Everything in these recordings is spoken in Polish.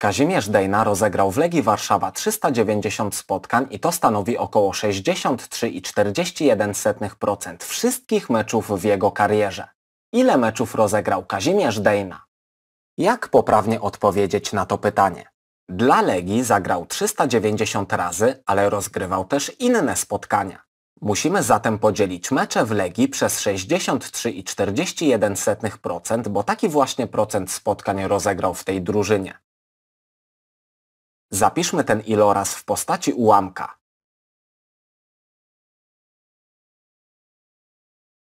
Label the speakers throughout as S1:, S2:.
S1: Kazimierz Dejna rozegrał w Legii Warszawa 390 spotkań i to stanowi około 63,41% wszystkich meczów w jego karierze. Ile meczów rozegrał Kazimierz Dejna? Jak poprawnie odpowiedzieć na to pytanie? Dla Legii zagrał 390 razy, ale rozgrywał też inne spotkania. Musimy zatem podzielić mecze w Legii przez 63,41%, bo taki właśnie procent spotkań rozegrał w tej drużynie. Zapiszmy ten iloraz w postaci ułamka.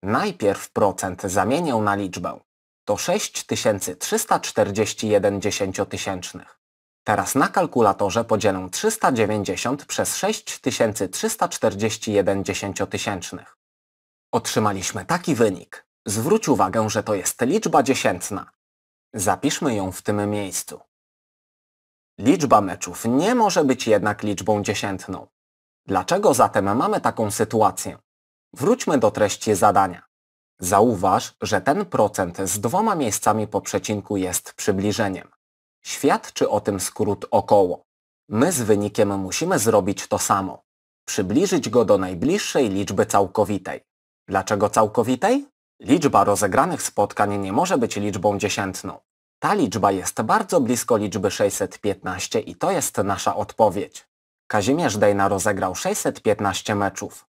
S2: Najpierw procent
S1: zamienię na liczbę. To 6341 dziesięciotysięcznych. Teraz na kalkulatorze podzielę 390 przez 6341 dziesięciotysięcznych. Otrzymaliśmy taki wynik. Zwróć uwagę, że to jest liczba dziesiętna. Zapiszmy ją w tym miejscu. Liczba meczów nie może być jednak liczbą dziesiętną. Dlaczego zatem mamy taką sytuację? Wróćmy do treści zadania. Zauważ, że ten procent z dwoma miejscami po przecinku jest przybliżeniem. Świadczy o tym skrót około. My z wynikiem musimy zrobić to samo. Przybliżyć go do najbliższej liczby całkowitej. Dlaczego całkowitej? Liczba rozegranych spotkań nie może być liczbą dziesiętną. Ta liczba jest bardzo blisko liczby 615 i to jest nasza odpowiedź. Kazimierz Dejna rozegrał
S2: 615 meczów.